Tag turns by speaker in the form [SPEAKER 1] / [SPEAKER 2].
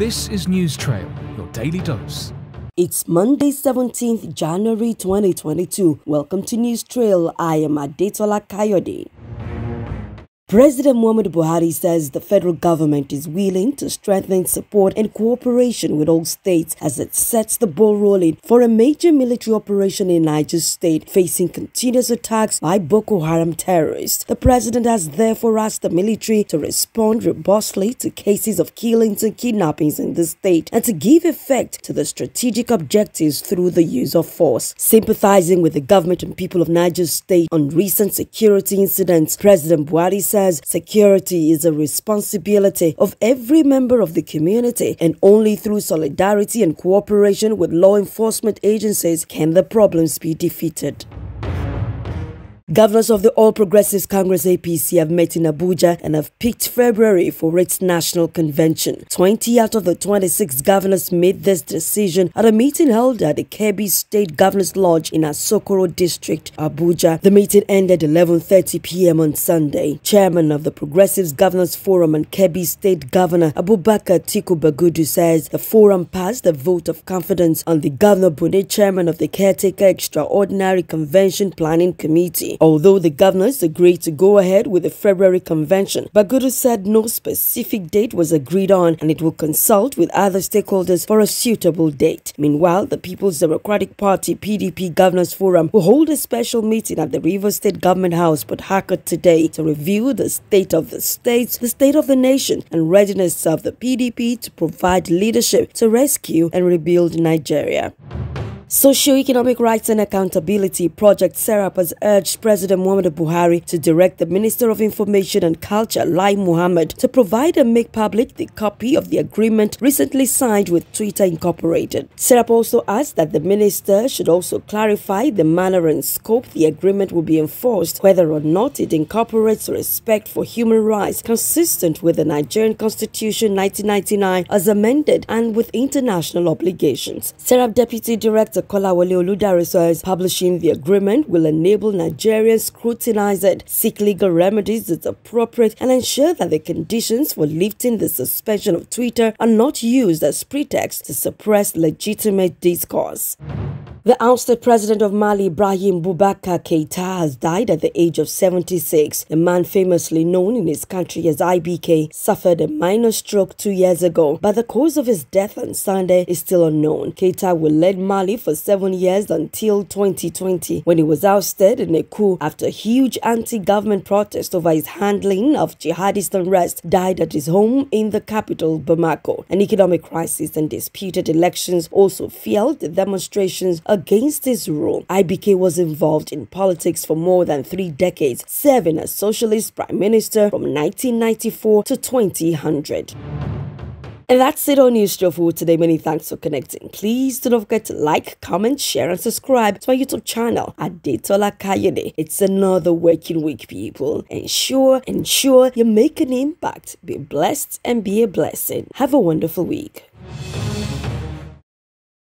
[SPEAKER 1] This is News Trail, your daily dose. It's Monday, 17th January 2022. Welcome to News Trail. I am Adetola Kayode. President Muhammad Buhari says the federal government is willing to strengthen support and cooperation with all states as it sets the ball rolling for a major military operation in Niger state facing continuous attacks by Boko Haram terrorists. The president has therefore asked the military to respond robustly to cases of killings and kidnappings in the state and to give effect to the strategic objectives through the use of force. Sympathizing with the government and people of Niger state on recent security incidents, President Buhari said says security is a responsibility of every member of the community and only through solidarity and cooperation with law enforcement agencies can the problems be defeated. Governors of the All Progressives Congress APC have met in Abuja and have picked February for its national convention. 20 out of the 26 governors made this decision at a meeting held at the Kebbi State Governors Lodge in Asokoro District, Abuja. The meeting ended 11:30 p.m. on Sunday. Chairman of the Progressives Governors Forum and Kebbi State Governor Abubakar Tiku Bagudu says the forum passed a vote of confidence on the Governor Bune, chairman of the Caretaker Extraordinary Convention Planning Committee although the governors agreed to go ahead with the February convention. Bagudu said no specific date was agreed on and it will consult with other stakeholders for a suitable date. Meanwhile, the People's Democratic Party PDP Governors Forum will hold a special meeting at the Rivers State Government House, but Hakka today to review the state of the states, the state of the nation, and readiness of the PDP to provide leadership to rescue and rebuild Nigeria. Socioeconomic Rights and Accountability Project SERAP has urged President Muhammad Buhari to direct the Minister of Information and Culture, Lai Muhammad, to provide and make public the copy of the agreement recently signed with Twitter Incorporated. SERAP also asked that the Minister should also clarify the manner and scope the agreement will be enforced, whether or not it incorporates respect for human rights consistent with the Nigerian Constitution 1999 as amended and with international obligations. SERAP Deputy Director Dr. Kolawole Oludare publishing the agreement will enable Nigerians scrutinize it, seek legal remedies as appropriate, and ensure that the conditions for lifting the suspension of Twitter are not used as pretext to suppress legitimate discourse. The ousted president of Mali, Ibrahim Boubacar Keita, has died at the age of 76. The man, famously known in his country as IBK, suffered a minor stroke two years ago, but the cause of his death on Sunday is still unknown. Keita will lead Mali for seven years until 2020, when he was ousted in a coup after a huge anti-government protest over his handling of jihadist unrest died at his home in the capital, Bamako. An economic crisis and disputed elections also fueled the demonstrations against this rule. IBK was involved in politics for more than three decades, serving as socialist prime minister from 1994 to 2000. And that's it on News for today. Many thanks for connecting. Please do not forget to like, comment, share, and subscribe to my YouTube channel at Kayede. It's another working week, people. Ensure, ensure you make an impact. Be blessed and be a blessing. Have a wonderful week.